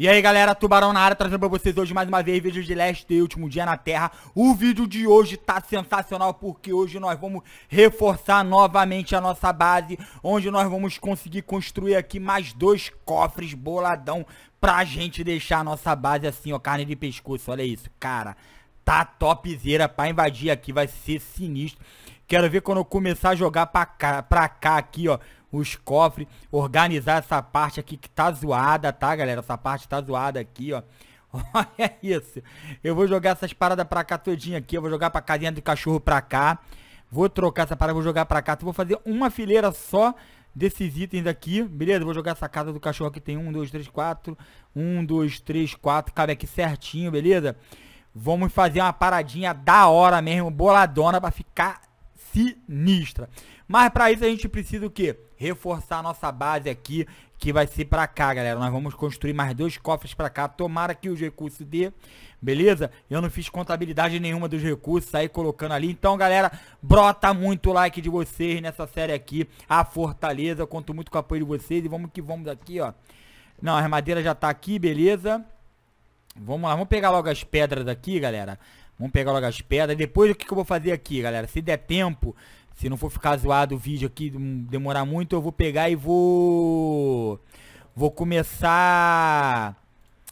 E aí galera, Tubarão na área, trazendo pra vocês hoje mais uma vez vídeos de leste e Último Dia na Terra O vídeo de hoje tá sensacional porque hoje nós vamos reforçar novamente a nossa base Onde nós vamos conseguir construir aqui mais dois cofres boladão Pra gente deixar a nossa base assim, ó, carne de pescoço, olha isso, cara Tá topzera pra invadir aqui, vai ser sinistro Quero ver quando eu começar a jogar pra cá, pra cá aqui, ó os cofres, organizar essa parte aqui que tá zoada, tá, galera? Essa parte tá zoada aqui, ó. Olha isso. Eu vou jogar essas paradas pra cá todinha aqui. Eu vou jogar pra casinha do cachorro pra cá. Vou trocar essa parada, vou jogar pra cá. Então, vou fazer uma fileira só desses itens aqui. Beleza? Vou jogar essa casa do cachorro aqui. Tem um, dois, três, quatro. Um, dois, três, quatro. Cabe aqui certinho, beleza? Vamos fazer uma paradinha da hora mesmo, boladona, pra ficar sinistra. Mas pra isso a gente precisa o quê? reforçar a nossa base aqui, que vai ser pra cá, galera. Nós vamos construir mais dois cofres pra cá. Tomara que os recursos dê, beleza? Eu não fiz contabilidade nenhuma dos recursos, saí colocando ali. Então, galera, brota muito like de vocês nessa série aqui, a Fortaleza. Eu conto muito com o apoio de vocês e vamos que vamos aqui, ó. Não, a armadeira já tá aqui, beleza? Vamos lá, vamos pegar logo as pedras aqui, galera. Vamos pegar logo as pedras. Depois o que, que eu vou fazer aqui, galera? Se der tempo, se não for ficar zoado o vídeo aqui, hum, demorar muito, eu vou pegar e vou... Vou começar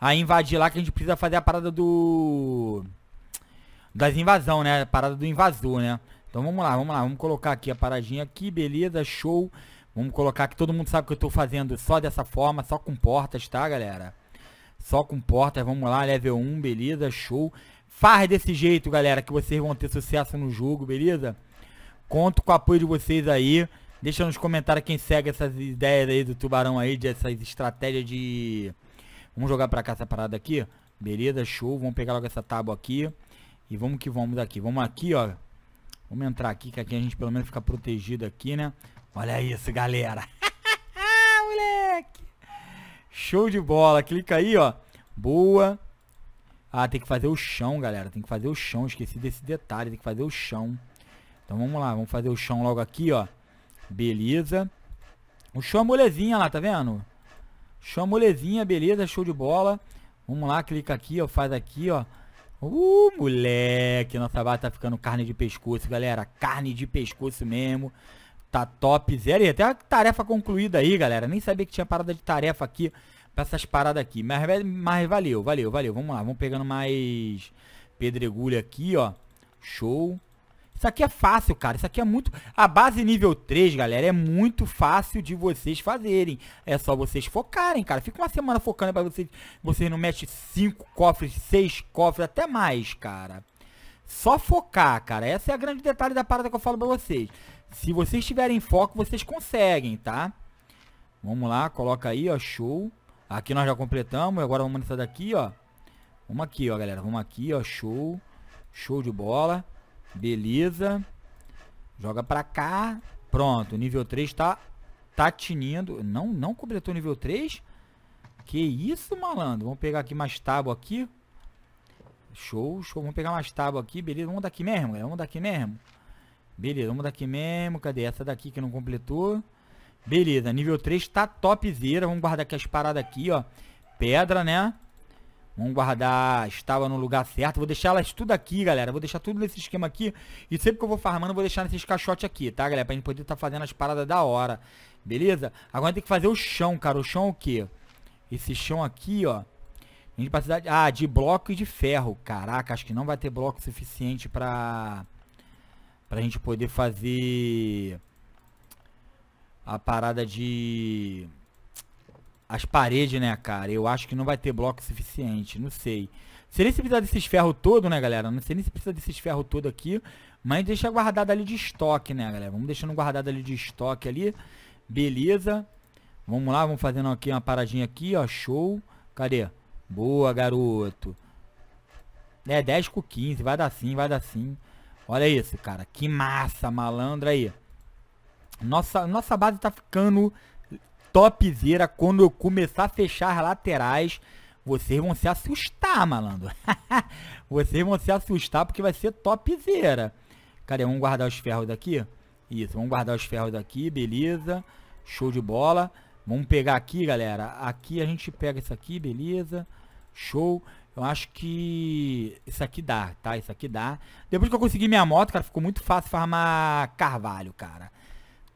a invadir lá, que a gente precisa fazer a parada do... Das invasão, né? A parada do invasor, né? Então vamos lá, vamos lá. Vamos colocar aqui a paradinha aqui, beleza, show. Vamos colocar que todo mundo sabe que eu tô fazendo só dessa forma, só com portas, tá, galera? Só com portas, vamos lá, level 1, beleza, show. Faz desse jeito, galera, que vocês vão ter sucesso no jogo, beleza? Conto com o apoio de vocês aí. Deixa nos comentários quem segue essas ideias aí do Tubarão aí, dessas estratégias de... Vamos jogar pra cá essa parada aqui? Beleza, show. Vamos pegar logo essa tábua aqui. E vamos que vamos aqui. Vamos aqui, ó. Vamos entrar aqui, que aqui a gente pelo menos fica protegido aqui, né? Olha isso, galera. Moleque. Show de bola. Clica aí, ó. Boa. Ah, tem que fazer o chão, galera. Tem que fazer o chão. Esqueci desse detalhe. Tem que fazer o chão. Então vamos lá, vamos fazer o chão logo aqui, ó. Beleza. O chão é molezinha lá, tá vendo? Chão é molezinha, beleza, show de bola. Vamos lá, clica aqui, ó, faz aqui, ó. Uh, moleque, nossa base tá ficando carne de pescoço, galera. Carne de pescoço mesmo. Tá top zero. E até a tarefa concluída aí, galera. Nem sabia que tinha parada de tarefa aqui pra essas paradas aqui. Mas, mas valeu, valeu, valeu. Vamos lá, vamos pegando mais pedregulho aqui, ó. Show. Isso aqui é fácil, cara. Isso aqui é muito. A base nível 3, galera, é muito fácil de vocês fazerem. É só vocês focarem, cara. Fica uma semana focando para vocês. Vocês não mexe 5 cofres, 6 cofres, até mais, cara. Só focar, cara. Essa é a grande detalhe da parada que eu falo pra vocês. Se vocês tiverem foco, vocês conseguem, tá? Vamos lá, coloca aí, ó. Show. Aqui nós já completamos. Agora vamos nessa daqui, ó. Vamos aqui, ó, galera. Vamos aqui, ó. Show. Show de bola. Beleza. Joga pra cá. Pronto, nível 3 tá, tá tinindo. Não, não completou nível 3? Que isso, malandro. Vamos pegar aqui mais tábua aqui. Show, show. Vamos pegar mais tábua aqui, beleza. Vamos daqui mesmo, galera. Vamos daqui mesmo. Beleza, vamos daqui mesmo. Cadê essa daqui que não completou? Beleza, nível 3 tá topzera. Vamos guardar aqui as paradas aqui, ó. Pedra, né? Vamos guardar, estava no lugar certo. Vou deixar elas tudo aqui, galera. Vou deixar tudo nesse esquema aqui. E sempre que eu vou farmando, vou deixar nesses caixotes aqui, tá, galera? Pra gente poder estar tá fazendo as paradas da hora. Beleza? Agora tem que fazer o chão, cara. O chão é o quê? Esse chão aqui, ó. A gente precisa... Ah, de bloco e de ferro. Caraca, acho que não vai ter bloco suficiente pra... Pra gente poder fazer... A parada de as paredes, né, cara? Eu acho que não vai ter bloco suficiente, não sei. Sei nem se precisar desses ferros todo, né, galera? Não sei nem se precisa desses ferros todo aqui. Mas deixa guardado ali de estoque, né, galera? Vamos deixando guardado ali de estoque ali. Beleza. Vamos lá, vamos fazendo aqui uma paradinha aqui, ó. Show. Cadê? Boa, garoto. É, 10 com 15. Vai dar sim, vai dar sim. Olha isso, cara. Que massa, malandro aí. Nossa, nossa base tá ficando topzera. Quando eu começar a fechar as laterais, vocês vão se assustar, malandro. vocês vão se assustar porque vai ser topzera. Cadê? Vamos guardar os ferros daqui? Isso, vamos guardar os ferros daqui, beleza. Show de bola. Vamos pegar aqui, galera. Aqui a gente pega isso aqui, beleza. Show. Eu acho que isso aqui dá, tá? Isso aqui dá. Depois que eu consegui minha moto, cara, ficou muito fácil farmar carvalho, cara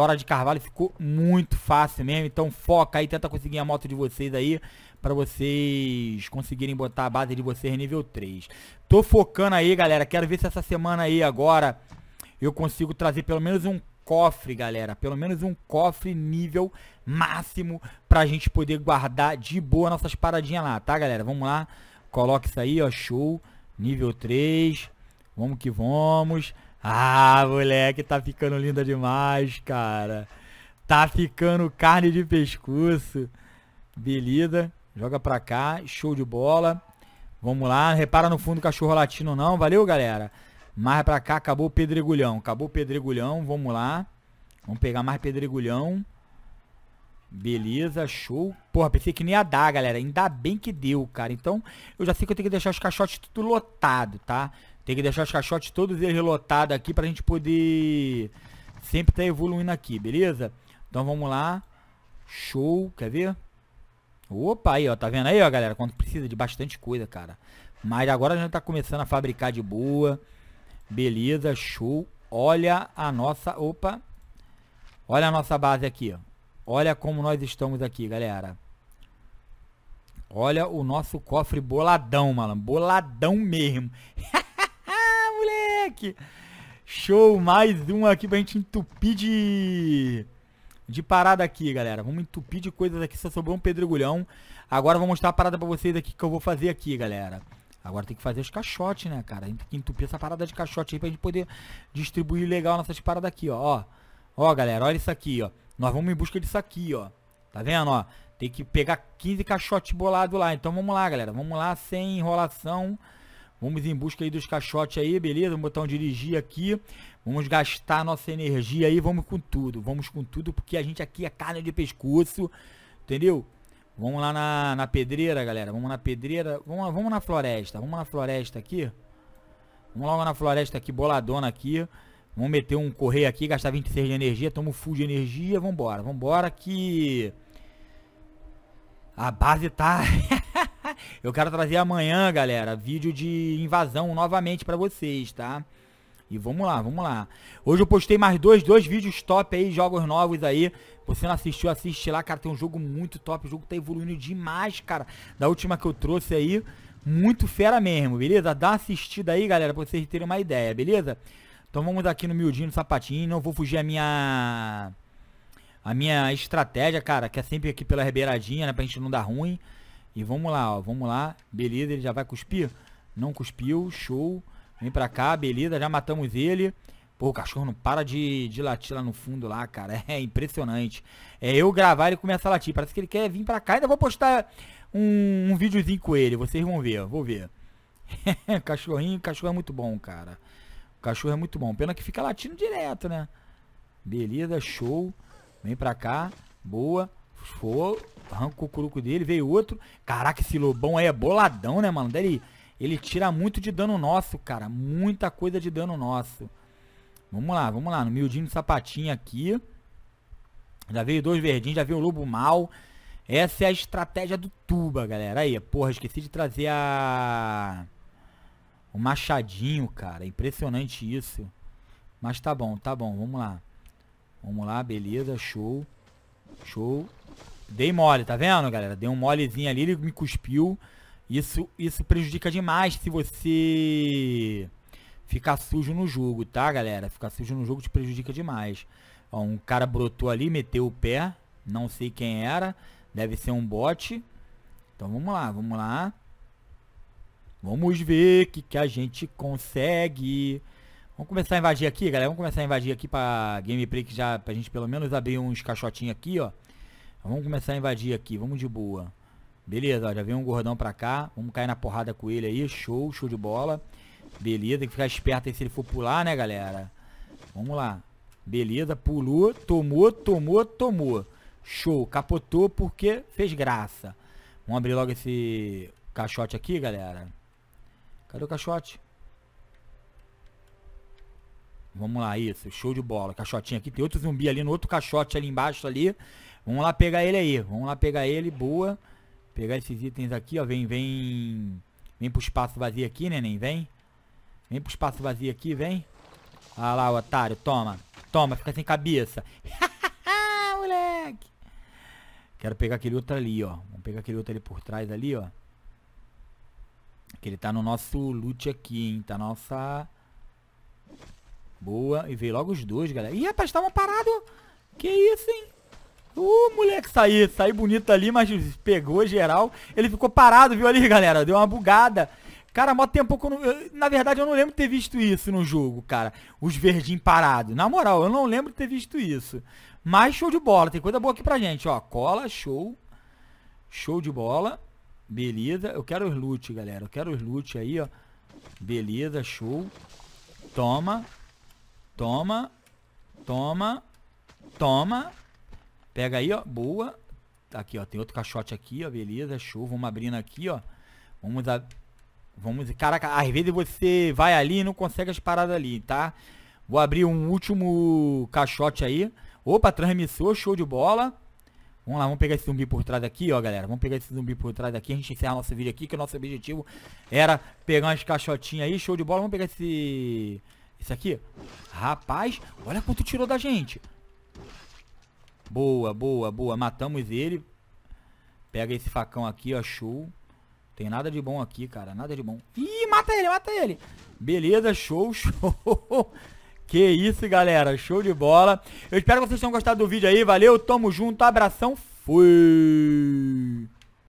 hora de Carvalho ficou muito fácil mesmo. Então foca aí, tenta conseguir a moto de vocês aí. Pra vocês conseguirem botar a base de vocês nível 3. Tô focando aí, galera. Quero ver se essa semana aí agora eu consigo trazer pelo menos um cofre, galera. Pelo menos um cofre nível máximo pra gente poder guardar de boa nossas paradinhas lá, tá, galera? Vamos lá. Coloca isso aí, ó. Show. Nível 3. Vamos que vamos. Ah, moleque, tá ficando linda demais, cara. Tá ficando carne de pescoço. Belida, joga pra cá, show de bola. Vamos lá, repara no fundo cachorro latino não, valeu galera. Mais pra cá, acabou o pedregulhão, acabou o pedregulhão, vamos lá. Vamos pegar mais pedregulhão. Beleza, show. Porra, pensei que nem ia dar, galera. Ainda bem que deu, cara. Então, eu já sei que eu tenho que deixar os caixotes tudo lotado, tá? Tem que deixar os caixotes todos eles lotados aqui pra gente poder sempre tá evoluindo aqui, beleza? Então vamos lá. Show, quer ver? Opa, aí ó, tá vendo aí ó galera, quando precisa de bastante coisa, cara. Mas agora já tá começando a fabricar de boa. Beleza, show. Olha a nossa, opa. Olha a nossa base aqui, ó. Olha como nós estamos aqui, galera. Olha o nosso cofre boladão, malandro. Boladão mesmo. Show, mais um aqui pra gente entupir de... De parada aqui, galera. Vamos entupir de coisas aqui, só sobrou um pedregulhão. Agora eu vou mostrar a parada pra vocês aqui que eu vou fazer aqui, galera. Agora tem que fazer os caixotes, né, cara? A gente tem que entupir essa parada de caixote aí pra gente poder distribuir legal nossas paradas aqui, ó. Ó, ó galera, olha isso aqui, ó. Nós vamos em busca disso aqui, ó. Tá vendo, ó? Tem que pegar 15 caixotes bolados lá. Então vamos lá, galera. Vamos lá, sem enrolação. Vamos em busca aí dos caixotes aí, beleza? Vamos botar um dirigir aqui. Vamos gastar nossa energia aí. Vamos com tudo. Vamos com tudo, porque a gente aqui é carne de pescoço. Entendeu? Vamos lá na, na pedreira, galera. Vamos na pedreira. Vamos, vamos na floresta. Vamos na floresta aqui. Vamos logo na floresta aqui, boladona aqui. Vamos meter um correio aqui, gastar 26 de energia. Toma um full de energia. Vambora, vambora que... A base tá... Eu quero trazer amanhã, galera, vídeo de invasão novamente pra vocês, tá? E vamos lá, vamos lá. Hoje eu postei mais dois, dois vídeos top aí, jogos novos aí. Você não assistiu, assiste lá, cara. Tem um jogo muito top. O jogo tá evoluindo demais, cara. Da última que eu trouxe aí. Muito fera mesmo, beleza? Dá uma assistida aí, galera, pra vocês terem uma ideia, beleza? Então vamos aqui no miudinho, no sapatinho. Não vou fugir a minha... A minha estratégia, cara, que é sempre aqui pela rebeiradinha, né? Pra gente não dar ruim. E vamos lá, ó. Vamos lá. Beleza, ele já vai cuspir? Não cuspiu. Show. Vem pra cá, beleza. Já matamos ele. Pô, o cachorro não para de, de latir lá no fundo lá, cara. É impressionante. É eu gravar e começar a latir. Parece que ele quer vir pra cá. Ainda vou postar um, um videozinho com ele. Vocês vão ver, vou ver. Cachorrinho, cachorro é muito bom, cara. O cachorro é muito bom. Pena que fica latindo direto, né? Beleza, show. Vem pra cá. Boa foi arranca o curuco dele, veio outro. Caraca, esse lobão aí é boladão, né, mano? Ele, ele tira muito de dano nosso, cara. Muita coisa de dano nosso. Vamos lá, vamos lá. No miudinho sapatinho aqui. Já veio dois verdinhos, já veio o lobo mal. Essa é a estratégia do Tuba, galera. Aí, porra, esqueci de trazer a... O machadinho, cara. Impressionante isso. Mas tá bom, tá bom. Vamos lá. Vamos lá, beleza, show. Show. Dei mole, tá vendo, galera? Dei um molezinho ali, ele me cuspiu. Isso, isso prejudica demais se você ficar sujo no jogo, tá, galera? Ficar sujo no jogo te prejudica demais. Ó, um cara brotou ali, meteu o pé. Não sei quem era. Deve ser um bot. Então vamos lá, vamos lá. Vamos ver o que, que a gente consegue. Vamos começar a invadir aqui, galera. Vamos começar a invadir aqui pra gameplay que já... Pra gente pelo menos abrir uns caixotinhos aqui, ó. Vamos começar a invadir aqui. Vamos de boa. Beleza, ó. Já vem um gordão pra cá. Vamos cair na porrada com ele aí. Show, show de bola. Beleza, tem que ficar esperto aí se ele for pular, né, galera? Vamos lá. Beleza, pulou, tomou, tomou, tomou. Show, capotou porque fez graça. Vamos abrir logo esse caixote aqui, galera. Cadê o caixote? Vamos lá, isso. Show de bola. Caixotinho aqui. Tem outro zumbi ali no outro caixote ali embaixo ali. Vamos lá pegar ele aí. Vamos lá pegar ele. Boa. Pegar esses itens aqui, ó. Vem, vem. Vem pro espaço vazio aqui, neném. Vem. Vem pro espaço vazio aqui, vem. Ah lá, otário. Toma. Toma, fica sem cabeça. moleque. Quero pegar aquele outro ali, ó. Vamos pegar aquele outro ali por trás ali, ó. Que ele tá no nosso loot aqui, hein. Tá nossa Boa. E veio logo os dois, galera. Ih, rapaz, estavam parados. Que isso, hein? Uh, moleque, saiu. Saiu bonito ali, mas pegou geral. Ele ficou parado, viu ali, galera? Deu uma bugada. Cara, mó tempo que eu não... Eu, na verdade, eu não lembro de ter visto isso no jogo, cara. Os verdinhos parados. Na moral, eu não lembro de ter visto isso. Mas show de bola. Tem coisa boa aqui pra gente, ó. Cola, show. Show de bola. Beleza. Eu quero os loot, galera. Eu quero os loot aí, ó. Beleza, show. Toma. Toma. Toma. Toma. Pega aí, ó. Boa. Tá aqui, ó. Tem outro caixote aqui, ó. Beleza, show. Vamos abrindo aqui, ó. Vamos a... Vamos... Caraca, às vezes você vai ali e não consegue as paradas ali, tá? Vou abrir um último caixote aí. Opa, transmissor, show de bola. Vamos lá, vamos pegar esse zumbi por trás aqui, ó, galera. Vamos pegar esse zumbi por trás aqui. A gente encerra nosso vídeo aqui, que o nosso objetivo era pegar umas caixotinhas aí. Show de bola. Vamos pegar esse esse aqui. Rapaz, olha quanto tirou da gente. Boa, boa, boa. Matamos ele. Pega esse facão aqui, ó. Show. Tem nada de bom aqui, cara. Nada de bom. Ih, mata ele, mata ele. Beleza, show, show. Que isso, galera. Show de bola. Eu espero que vocês tenham gostado do vídeo aí. Valeu, tamo junto. Abração. Fui.